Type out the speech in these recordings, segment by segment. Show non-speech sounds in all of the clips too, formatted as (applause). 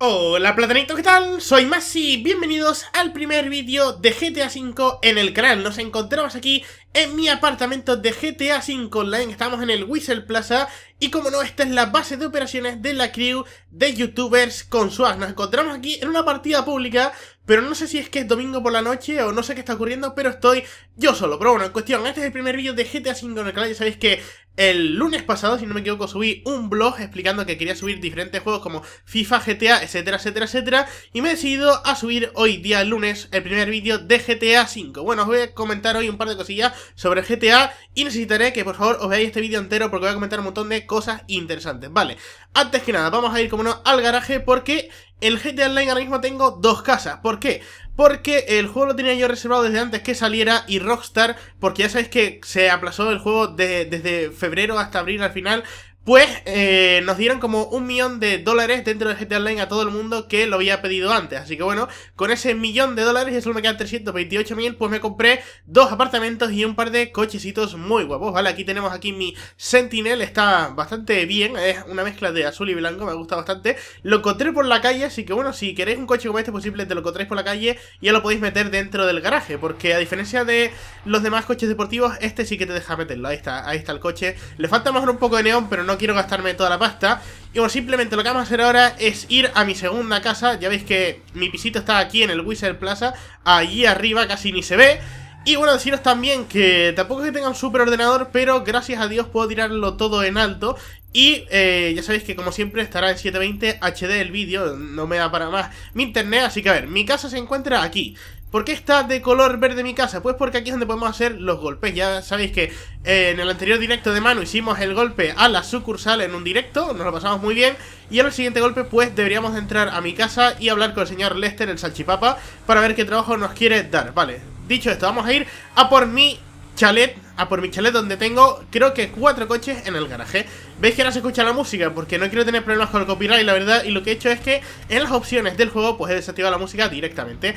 Hola platanito, ¿qué tal? Soy Masi, bienvenidos al primer vídeo de GTA V en el canal Nos encontramos aquí en mi apartamento de GTA V Online Estamos en el Whistle Plaza y como no, esta es la base de operaciones de la crew de youtubers con swag Nos encontramos aquí en una partida pública pero no sé si es que es domingo por la noche o no sé qué está ocurriendo, pero estoy yo solo. Pero bueno, en cuestión, este es el primer vídeo de GTA V en el canal. Ya sabéis que el lunes pasado, si no me equivoco, subí un blog explicando que quería subir diferentes juegos como FIFA, GTA, etcétera, etcétera, etcétera. Y me he decidido a subir hoy día lunes el primer vídeo de GTA 5. Bueno, os voy a comentar hoy un par de cosillas sobre GTA y necesitaré que por favor os veáis este vídeo entero porque voy a comentar un montón de cosas interesantes. Vale, antes que nada, vamos a ir como no al garaje porque el GTA Online ahora mismo tengo dos casas. ¿Por qué? Porque el juego lo tenía yo reservado desde antes que saliera y Rockstar, porque ya sabéis que se aplazó el juego de, desde febrero hasta abril al final, pues eh, nos dieron como un millón de dólares dentro de GTA Online a todo el mundo que lo había pedido antes. Así que bueno, con ese millón de dólares y solo me quedan 328 mil, pues me compré dos apartamentos y un par de cochecitos muy guapos, ¿vale? Aquí tenemos aquí mi Sentinel, está bastante bien, es una mezcla de azul y blanco, me gusta bastante. Lo encontré por la calle, así que bueno, si queréis un coche como este posible, pues te lo encontréis por la calle y ya lo podéis meter dentro del garaje, porque a diferencia de los demás coches deportivos, este sí que te deja meterlo. Ahí está, ahí está el coche. Le falta mejor un poco de neón, pero no quiero gastarme toda la pasta. Y bueno, simplemente lo que vamos a hacer ahora es ir a mi segunda casa. Ya veis que mi pisito está aquí en el Wizard Plaza. Allí arriba casi ni se ve. Y bueno, deciros también que tampoco es que tenga un super ordenador, pero gracias a Dios puedo tirarlo todo en alto. Y eh, ya sabéis que como siempre estará en 720 HD el vídeo, no me da para más mi internet. Así que a ver, mi casa se encuentra aquí. ¿Por qué está de color verde mi casa? Pues porque aquí es donde podemos hacer los golpes. Ya sabéis que eh, en el anterior directo de mano hicimos el golpe a la sucursal en un directo, nos lo pasamos muy bien. Y en el siguiente golpe pues deberíamos entrar a mi casa y hablar con el señor Lester, el salchipapa, para ver qué trabajo nos quiere dar. Vale, dicho esto, vamos a ir a por mi chalet, a por mi chalet donde tengo creo que cuatro coches en el garaje. ¿Veis que ahora se escucha la música? Porque no quiero tener problemas con el copyright, la verdad, y lo que he hecho es que en las opciones del juego pues he desactivado la música directamente.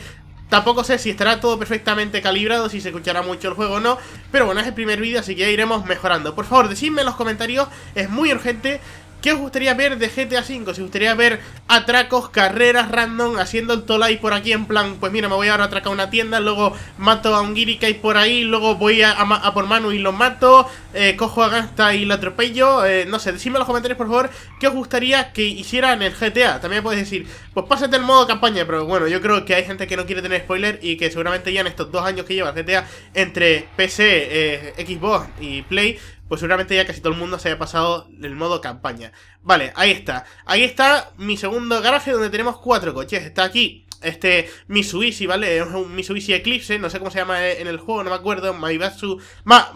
Tampoco sé si estará todo perfectamente calibrado, si se escuchará mucho el juego o no, pero bueno, es el primer vídeo, así que ya iremos mejorando. Por favor, decidme en los comentarios, es muy urgente ¿Qué os gustaría ver de GTA V? Si os gustaría ver atracos, carreras random, haciendo el tolai por aquí en plan, pues mira, me voy ahora a atracar una tienda, luego mato a un y por ahí, luego voy a, por Manu y lo mato, eh, cojo a Gasta y lo atropello, eh, no sé, decidme en los comentarios por favor qué os gustaría que hicieran en el GTA. También podéis decir, pues pásate el modo campaña, pero bueno, yo creo que hay gente que no quiere tener spoiler y que seguramente ya en estos dos años que lleva GTA entre PC, eh, Xbox y Play, pues seguramente ya casi todo el mundo se haya pasado el modo campaña. Vale, ahí está. Ahí está mi segundo garaje donde tenemos cuatro coches. Está aquí este Mitsubishi, ¿vale? Es un Mitsubishi Eclipse, no sé cómo se llama en el juego, no me acuerdo. Maibatsu, Ma,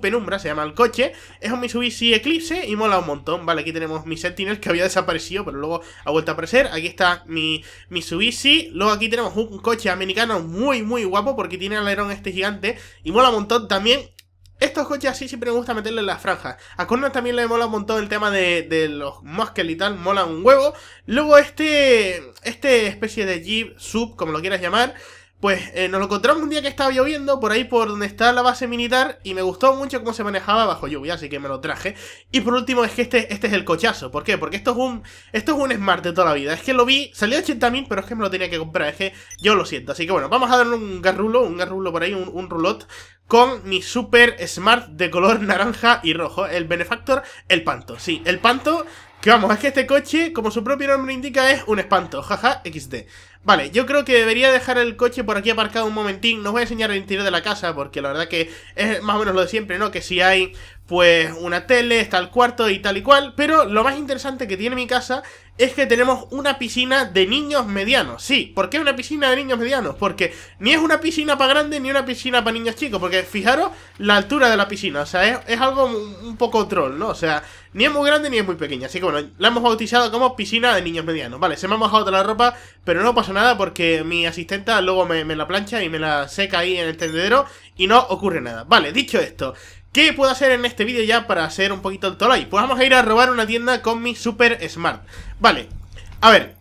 Penumbra se llama el coche. Es un Mitsubishi Eclipse y mola un montón, ¿vale? Aquí tenemos mi Sentinel que había desaparecido, pero luego ha vuelto a aparecer. Aquí está mi Mitsubishi. Luego aquí tenemos un coche americano muy, muy guapo porque tiene alerón este gigante y mola un montón también. Estos coches así siempre me gusta meterle las franjas. A Corner también le mola un montón el tema de, de los muscle y tal, mola un huevo. Luego este, este especie de jeep, sub, como lo quieras llamar, pues eh, nos lo encontramos un día que estaba lloviendo por ahí por donde está la base militar y me gustó mucho cómo se manejaba bajo lluvia, así que me lo traje. Y por último es que este, este es el cochazo. ¿Por qué? Porque esto es un esto es un Smart de toda la vida. Es que lo vi, salió 80.000, pero es que me lo tenía que comprar, es que yo lo siento. Así que bueno, vamos a darle un garrulo, un garrulo por ahí, un, un rulot con mi Super Smart de color (laughs) naranja y rojo, el Benefactor, el Panto. Sí, el Panto, que vamos, es que este coche, como su propio nombre indica, es un espanto, jaja, XD. Vale, yo creo que debería dejar el coche por aquí aparcado un momentín. No voy a enseñar el interior de la casa porque la verdad que es más o menos lo de siempre, ¿no? Que si hay pues una tele, está el cuarto y tal y cual. Pero lo más interesante que tiene mi casa es que tenemos una piscina de niños medianos. Sí, ¿por qué una piscina de niños medianos? Porque ni es una piscina para grandes ni una piscina para niños chicos. Porque fijaros la altura de la piscina. O sea, es, es algo un poco troll, ¿no? O sea, ni es muy grande ni es muy pequeña. Así que bueno, la hemos bautizado como piscina de niños medianos. Vale, se me ha mojado toda la ropa, pero no pasa nada porque mi asistenta luego me, la plancha y me la seca ahí en el tendedero y no ocurre nada. Vale, dicho esto, ¿Qué puedo hacer en este vídeo ya para hacer un poquito el tolay? Pues vamos a ir a robar una tienda con mi Super Smart Vale, a ver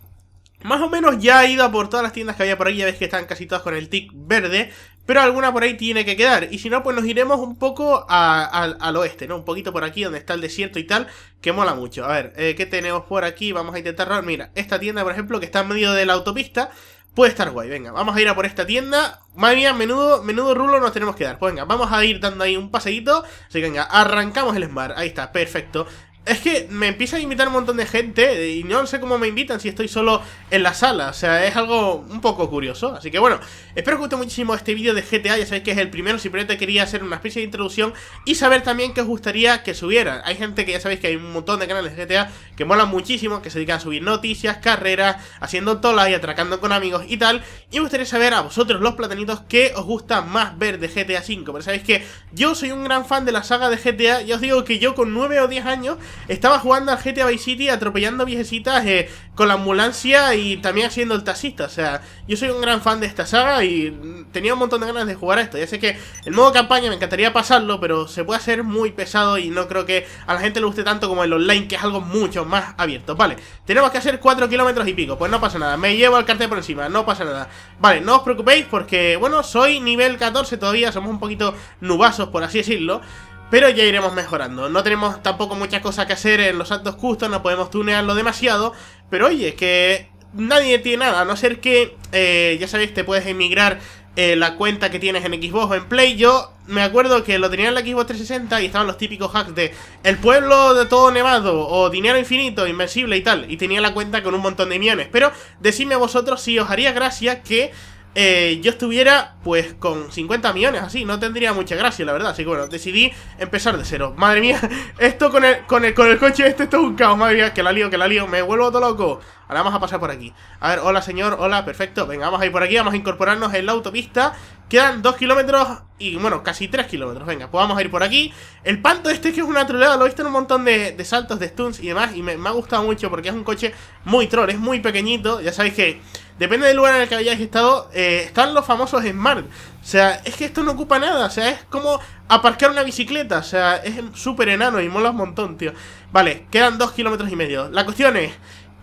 Más o menos ya he ido a por todas las tiendas que había por ahí, Ya ves que están casi todas con el tic verde pero alguna por ahí tiene que quedar. Y si no, pues nos iremos un poco al oeste, ¿no? Un poquito por aquí, donde está el desierto y tal, que mola mucho. A ver, eh, ¿qué tenemos por aquí? Vamos a intentar... Mira, esta tienda, por ejemplo, que está en medio de la autopista, puede estar guay. Venga, vamos a ir a por esta tienda. Madre mía, menudo, menudo rulo nos tenemos que dar. Pues venga, vamos a ir dando ahí un paseíto. Así que venga, arrancamos el Smart. Ahí está, perfecto. Es que me empiezan a invitar un montón de gente y no sé cómo me invitan si estoy solo en la sala. O sea, es algo un poco curioso. Así que bueno, espero que os guste muchísimo este vídeo de GTA. Ya sabéis que es el primero, simplemente quería hacer una especie de introducción y saber también qué os gustaría que subiera. Hay gente que ya sabéis que hay un montón de canales de GTA que molan muchísimo, que se dedican a subir noticias, carreras, haciendo tolas y atracando con amigos y tal. Y me gustaría saber a vosotros los platanitos qué os gusta más ver de GTA 5. Pero sabéis que yo soy un gran fan de la saga de GTA. Y os digo que yo con 9 o 10 años estaba jugando al GTA Vice City atropellando viejecitas eh, con la ambulancia y también haciendo el taxista. O sea, yo soy un gran fan de esta saga y tenía un montón de ganas de jugar a esto. Ya sé que el modo campaña me encantaría pasarlo, pero se puede hacer muy pesado y no creo que a la gente le guste tanto como el online, que es algo mucho más abierto. Vale, tenemos que hacer 4 kilómetros y pico, pues no pasa nada. Me llevo al cartel por encima, no pasa nada. Vale, no os preocupéis porque, bueno, soy nivel 14 todavía, somos un poquito nubasos, por así decirlo. Pero ya iremos mejorando. No tenemos tampoco muchas cosas que hacer en los actos justos. no podemos tunearlo demasiado. Pero oye, es que nadie tiene nada, a no ser que, eh, ya sabéis, te puedes emigrar eh, la cuenta que tienes en Xbox o en Play. Yo me acuerdo que lo tenía en la Xbox 360 y estaban los típicos hacks de el pueblo de todo nevado o dinero infinito, invencible y tal. Y tenía la cuenta con un montón de millones. Pero decidme vosotros si os haría gracia que eh, yo estuviera pues con 50 millones así, no tendría mucha gracia la verdad, así que bueno, decidí empezar de cero. Madre mía, (laughs) esto con el, con el, con el coche este, esto es un caos, madre mía, que la lío, que la lío, me vuelvo todo loco. Ahora vamos a pasar por aquí. A ver, hola señor, hola, perfecto, venga, vamos a ir por aquí, vamos a incorporarnos en la autopista. Quedan 2 kilómetros y bueno, casi 3 kilómetros, venga, pues vamos a ir por aquí. El panto este que es una troleada, lo he visto en un montón de, saltos, de stunts y demás, y me ha gustado mucho porque es un coche muy troll, es muy pequeñito, ya sabéis que depende del lugar en el que hayáis estado, eh, están los famosos Smart. O sea, es que esto no ocupa nada, o sea, es como aparcar una bicicleta, o sea, es súper enano y mola un montón, tío. Vale, quedan dos kilómetros y medio. La cuestión es,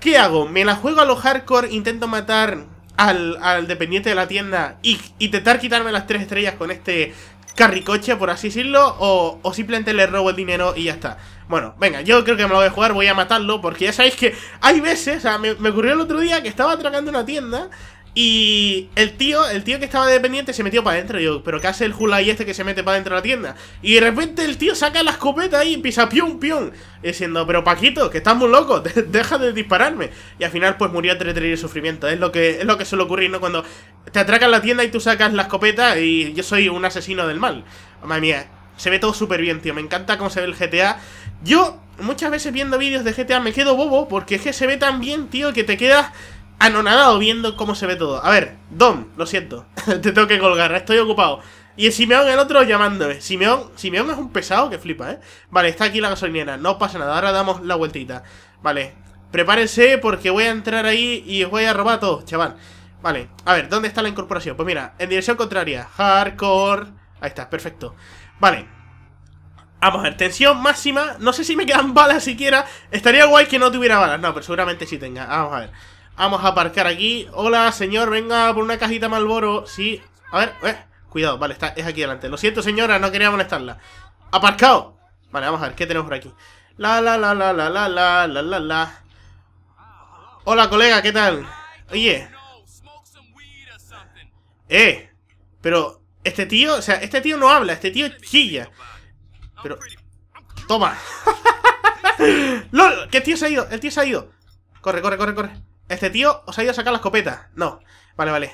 ¿qué hago? ¿Me la juego a los hardcore, intento matar al, al dependiente de la tienda y intentar quitarme las tres estrellas con este carricoche, por así decirlo, o, simplemente le robo el dinero y ya está. Bueno, venga, yo creo que me lo voy a jugar, voy a matarlo, porque ya sabéis que hay veces, o sea, me, me ocurrió el otro día que estaba atracando una tienda y el tío, el tío que estaba dependiente se metió para adentro. Yo, pero ¿qué hace el y este que se mete para adentro de la tienda? Y de repente el tío saca la escopeta y empieza pión pión. Diciendo, pero Paquito, que estás muy loco, (laughs) deja de dispararme. Y al final, pues murió entre y sufrimiento. Es lo que, es lo que suele ocurrir, ¿no? Cuando te atracan la tienda y tú sacas la escopeta y yo soy un asesino del mal. Madre mía, se ve todo súper bien, tío. Me encanta cómo se ve el GTA. Yo, muchas veces viendo vídeos de GTA, me quedo bobo porque es que se ve tan bien, tío, que te quedas anonadado viendo cómo se ve todo. A ver, Dom, lo siento, (laughs) te tengo que colgar, estoy ocupado. Y el Simeón, el otro, llamándome. Simeón, Simeón es un pesado que flipa, ¿eh? Vale, está aquí la gasolinera, no pasa nada, ahora damos la vueltita. Vale, prepárense porque voy a entrar ahí y os voy a robar todo, chaval. Vale, a ver, ¿dónde está la incorporación? Pues mira, en dirección contraria, hardcore... Ahí está, perfecto. Vale. Vamos a ver, tensión máxima. No sé si me quedan balas siquiera. Estaría guay que no tuviera balas. No, pero seguramente sí tenga. Vamos a ver. Vamos a aparcar aquí. Hola, señor, venga por una cajita Malboro. Sí. A ver, eh. Cuidado, vale, es aquí adelante Lo siento, señora, no quería molestarla. ¡Aparcado! Vale, vamos a ver, ¿qué tenemos por aquí? La, la, la, la, la, la, la, la, la, la. Hola, colega, ¿qué tal? Oye. Eh. Pero, este tío, o sea, este tío no habla, este tío chilla. Pero... Toma. (laughs) ¡Lol! ¿Qué tío se ha ido? El tío se ha ido. Corre, corre, corre, corre. ¿Este tío os ha ido a sacar la escopeta? No. Vale, vale.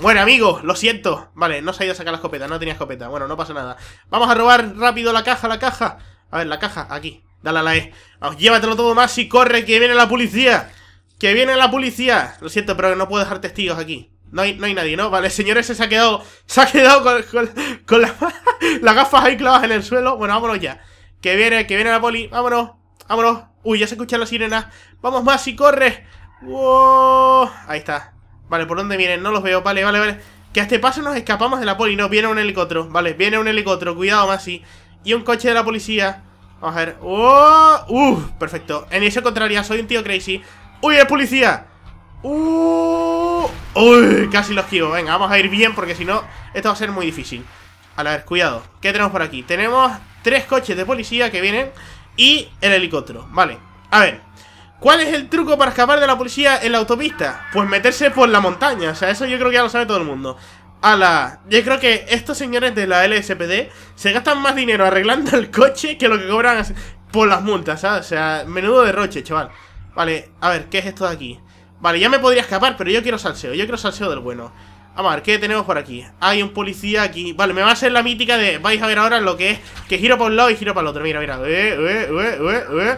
Bueno, amigo. Lo siento. Vale, no os ha ido a sacar la escopeta. No tenía escopeta. Bueno, no pasa nada. Vamos a robar rápido la caja, la caja. A ver, la caja. Aquí. Dale a la E. Vamos, llévatelo todo más y corre, que viene la policía. ¡Que viene la policía! Lo siento, pero no puedo dejar testigos aquí. No hay, no hay nadie, ¿no? Vale, el señor ese se ha quedado... Se ha quedado con, (laughs) las gafas ahí clavadas en el suelo. Bueno, vámonos ya. Que viene, que viene la poli. Vámonos, vámonos. Uy, ya se escuchan las sirenas. Vamos más y corre. ¡Wow! Ahí está. Vale, ¿por dónde vienen? No los veo. Vale, vale, vale. Que a este paso nos escapamos de la poli. No, viene un helicóptero. Vale, viene un helicóptero. Cuidado, Masi. Y un coche de la policía. Vamos a ver. ¡Uf! Uh, perfecto. En eso contraria, soy un tío crazy. ¡Uy, es policía! ¡Uh! ¡Uy! Casi los esquivo. Venga, vamos a ir bien porque si no, esto va a ser muy difícil. A ver, cuidado. ¿Qué tenemos por aquí? Tenemos tres coches de policía que vienen y el helicóptero. Vale. A ver, ¿Cuál es el truco para escapar de la policía en la autopista? Pues meterse por la montaña, o sea, eso yo creo que ya lo sabe todo el mundo. Ala, yo creo que estos señores de la LSPD se gastan más dinero arreglando el coche que lo que cobran por las multas, ¿sabes? O sea, menudo derroche, chaval. Vale, a ver, ¿qué es esto de aquí? Vale, ya me podría escapar, pero yo quiero salseo, yo quiero salseo del bueno. Vamos a ver, ¿qué tenemos por aquí? Hay un policía aquí. Vale, me va a hacer la mítica de... Vais a ver ahora lo que es que giro por un lado y giro para el otro. Mira, mira. Eh, eh, eh, eh, eh.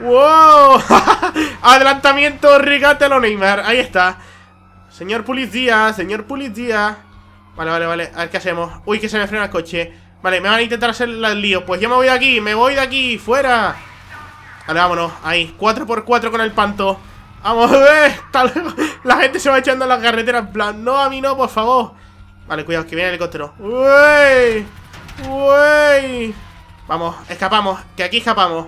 ¡Wow! (laughs) Adelantamiento, lo Neymar. Ahí está. Señor policía, señor policía. Vale, vale, vale. A ver qué hacemos. Uy, que se me frena el coche. Vale, me van a intentar hacer el lío. Pues yo me voy de aquí, me voy de aquí, fuera. Vale, vámonos. Ahí, 4x4 con el panto. Vamos, (laughs) eh, La gente se va echando a la carretera en plan. No, a mí no, por favor. Vale, cuidado, que viene el helicóptero. ¡Uy! ¡Uy! Vamos, escapamos, que aquí escapamos.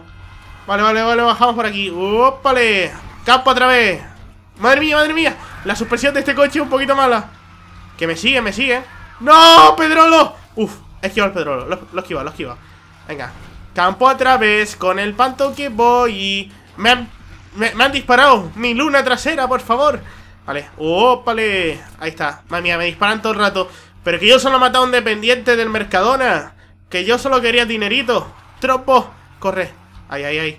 Vale, vale, vale, bajamos por aquí ¡Opale! ¡Campo otra vez! ¡Madre mía, madre mía! La suspensión de este coche es un poquito mala Que me sigue, me sigue ¡No, Pedrolo! Uf, esquiva al Pedrolo Lo, esquivó, lo esquiva Venga Campo a través! Con el panto que voy Me han, disparado Mi luna trasera, por favor Vale, ¡ópale! Ahí está Madre mía, me disparan todo el rato Pero que yo solo he matado a un dependiente del Mercadona Que yo solo quería dinerito Tropo, corre Ay, ay, ay.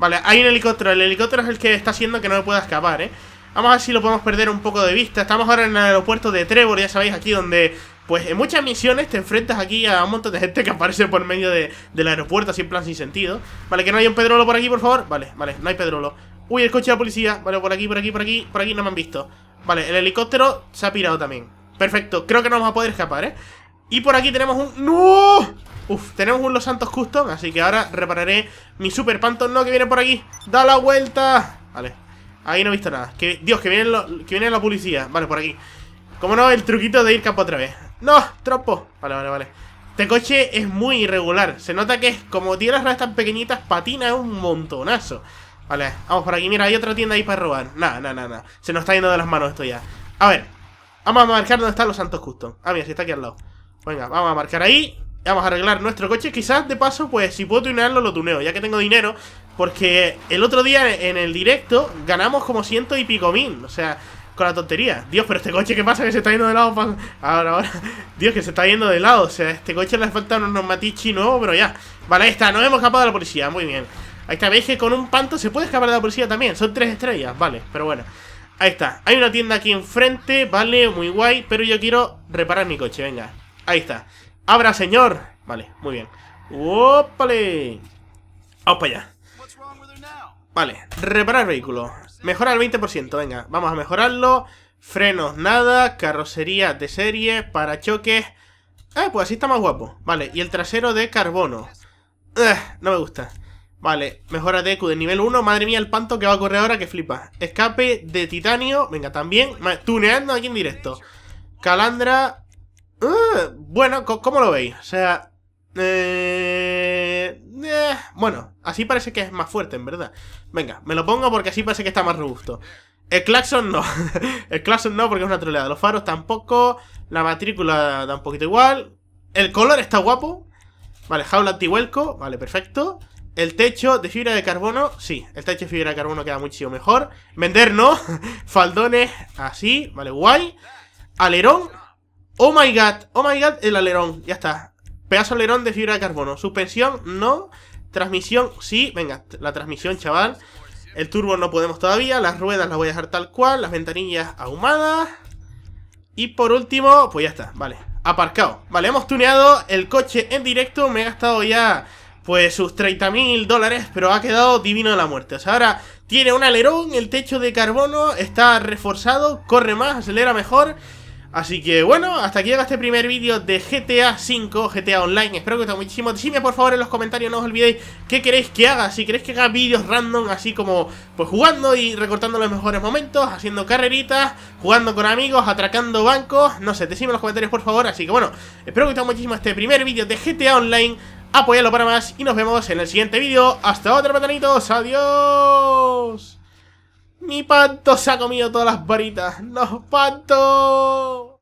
Vale, hay un helicóptero. El helicóptero es el que está haciendo que no me pueda escapar, ¿eh? Vamos a ver si lo podemos perder un poco de vista. Estamos ahora en el aeropuerto de Trevor, ya sabéis, aquí donde... Pues en muchas misiones te enfrentas aquí a un montón de gente que aparece por medio del aeropuerto, así en plan sin sentido. Vale, que no haya un pedrolo por aquí, por favor. Vale, vale, no hay pedrolo. Uy, el coche de policía. Vale, por aquí, por aquí, por aquí, por aquí no me han visto. Vale, el helicóptero se ha pirado también. Perfecto, creo que no vamos a poder escapar, ¿eh? Y por aquí tenemos un... ¡No! Uf, tenemos un Los Santos Custom, así que ahora repararé mi Super Pantone No, que viene por aquí. ¡Da la vuelta! Vale, ahí no he visto nada. Dios, que viene, que viene la policía. Vale, por aquí. Como no, el truquito de ir campo otra vez. ¡No! ¡Tropo! Vale, vale, vale. Este coche es muy irregular. Se nota que como tiene las ruedas tan pequeñitas, patina un montonazo. Vale, vamos por aquí. Mira, hay otra tienda ahí para robar. Nada, nada, nada. Se nos está yendo de las manos esto ya. A ver, vamos a marcar dónde están los santos custom. Ah, mira, si está aquí al lado. Venga, vamos a marcar ahí. Vamos a arreglar nuestro coche. Quizás, de paso, pues si puedo tunearlo, lo tuneo. Ya que tengo dinero. Porque el otro día en el directo ganamos como ciento y pico mil. O sea, con la tontería. Dios, pero este coche, ¿qué pasa? Que se está yendo de lado. Ahora, ahora. Dios, que se está yendo de lado. O sea, este coche le falta unos normatichi nuevos, pero ya. Vale, ahí está. Nos hemos escapado de la policía. Muy bien. Ahí está. Veis que con un panto se puede escapar de la policía también. Son tres estrellas. Vale, pero bueno. Ahí está. Hay una tienda aquí enfrente. Vale, muy guay. Pero yo quiero reparar mi coche. Venga. Ahí está. ¡Abra, señor! Vale, muy bien. ¡Opale! ¡Vamos para allá! Vale, reparar vehículo. Mejora al 20%, venga, vamos a mejorarlo. Frenos, nada. Carrocería de serie, parachoques. Ah, pues así está más guapo. Vale, y el trasero de carbono. Eh, no me gusta. Vale, mejora de EQ de nivel 1. Madre mía, el panto que va a correr ahora que flipa. Escape de titanio. Venga, también. Tuneando aquí en directo. Calandra. Eh, bueno, ¿cómo lo veis? O sea... Eh, eh, bueno, así parece que es más fuerte, en verdad. Venga, me lo pongo porque así parece que está más robusto. El claxon no. (laughs) el claxon no porque es una troleada. Los faros tampoco. La matrícula da un poquito igual. El color está guapo. Vale, jaula antihuelco. Vale, perfecto. El techo de fibra de carbono, sí, el techo de fibra de carbono queda muchísimo mejor. Vender no, (laughs) faldones así, vale, guay. Alerón, Oh my god, oh my god, el alerón, ya está. Pedazo alerón de fibra de carbono. Suspensión, no. Transmisión, sí. Venga, la transmisión, chaval. El turbo no podemos todavía. Las ruedas las voy a dejar tal cual. Las ventanillas ahumadas. Y por último, pues ya está, vale. Aparcado. Vale, hemos tuneado el coche en directo. Me he gastado ya pues sus 30.000 mil dólares, pero ha quedado divino de la muerte. O sea, ahora tiene un alerón, el techo de carbono está reforzado, corre más, acelera mejor Así que bueno, hasta aquí llega este primer vídeo de GTA 5, GTA Online Espero que os gustado muchísimo Decidme por favor en los comentarios, no os olvidéis qué queréis que haga Si queréis que haga vídeos random, así como pues jugando y recortando los mejores momentos Haciendo carreritas, jugando con amigos, atracando bancos No sé, Decime en los comentarios por favor Así que bueno, espero que os gustado muchísimo este primer vídeo de GTA Online Apoyadlo para más y nos vemos en el siguiente vídeo Hasta otro patanitos, adiós mi pato se ha comido todas las varitas. ¡Los panto!